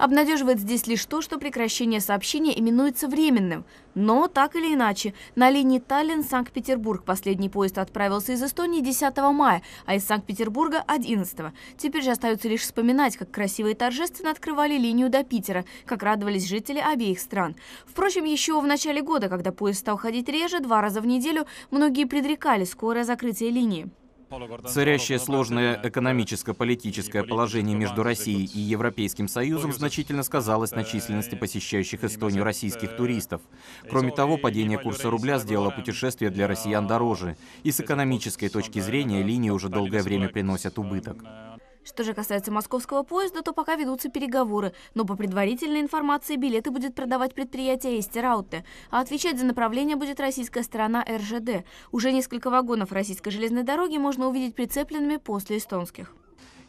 Обнадеживает здесь лишь то, что прекращение сообщения именуется временным. Но так или иначе, на линии Таллин-Санкт-Петербург последний поезд отправился из Эстонии 10 мая, а из Санкт-Петербурга 11. Теперь же остается лишь вспоминать, как красиво и торжественно открывали линию до Питера, как радовались жители обеих стран. Впрочем, еще в начале года, когда поезд стал ходить реже, два раза в неделю, многие предрекали скорое закрытие линии. Царящее сложное экономическо-политическое положение между Россией и Европейским Союзом значительно сказалось на численности посещающих Эстонию российских туристов. Кроме того, падение курса рубля сделало путешествие для россиян дороже, и с экономической точки зрения линии уже долгое время приносят убыток. Что же касается московского поезда, то пока ведутся переговоры, но по предварительной информации билеты будет продавать предприятие «Истераутте», а отвечать за направление будет российская сторона РЖД. Уже несколько вагонов российской железной дороги можно увидеть прицепленными после эстонских.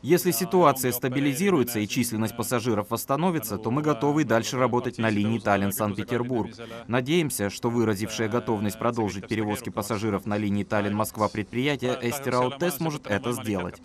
Если ситуация стабилизируется и численность пассажиров восстановится, то мы готовы и дальше работать на линии Таллин-Санкт-Петербург. Надеемся, что выразившая готовность продолжить перевозки пассажиров на линии Таллин-Москва предприятие Эстераут Т сможет это сделать.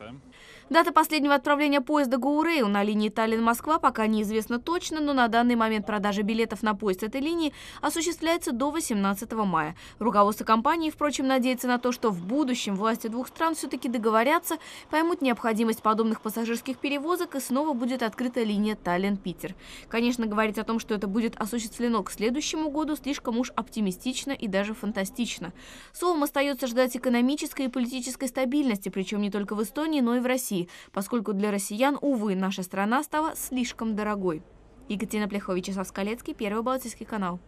Дата последнего отправления поезда Гоурею на линии Таллин-Москва пока неизвестна точно, но на данный момент продажа билетов на поезд этой линии осуществляется до 18 мая. Руководство компании, впрочем, надеется на то, что в будущем власти двух стран все-таки договорятся, поймут необходимость подобных пассажирских перевозок и снова будет открыта линия Таллин-Питер. Конечно, говорить о том, что это будет осуществлено к следующему году, слишком уж оптимистично и даже фантастично. Словом, остается ждать экономической и политической стабильности, причем не только в Эстонии, но и в России. России, поскольку для россиян, увы, наша страна стала слишком дорогой. Екатерина Пляхович, Исав Скалецкий, Первый Балтийский канал.